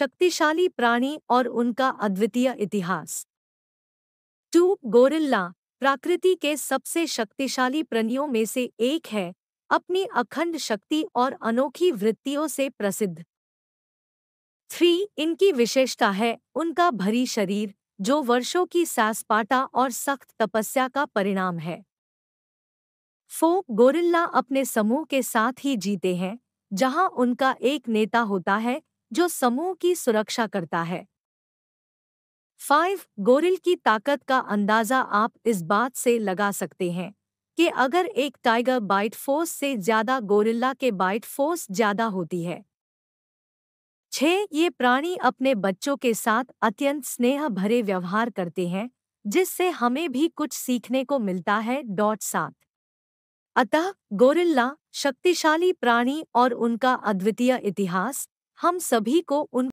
शक्तिशाली प्राणी और उनका अद्वितीय इतिहास टू गोरिल्ला प्राकृति के सबसे शक्तिशाली प्राणियों में से एक है अपनी अखंड शक्ति और अनोखी वृत्तियों से प्रसिद्ध थ्री इनकी विशेषता है उनका भरी शरीर जो वर्षों की सासपाटा और सख्त तपस्या का परिणाम है फो गोरिल्ला अपने समूह के साथ ही जीते हैं जहां उनका एक नेता होता है जो समूह की सुरक्षा करता है फाइव गोरिल की ताकत का अंदाजा आप इस बात से लगा सकते हैं कि अगर एक टाइगर बाइट फोर्स से ज्यादा गोरिल्ला के बाइट फोर्स ज्यादा होती है छः ये प्राणी अपने बच्चों के साथ अत्यंत स्नेह भरे व्यवहार करते हैं जिससे हमें भी कुछ सीखने को मिलता है डॉट सात अतः गोरिल्ला शक्तिशाली प्राणी और उनका अद्वितीय इतिहास हम सभी को उन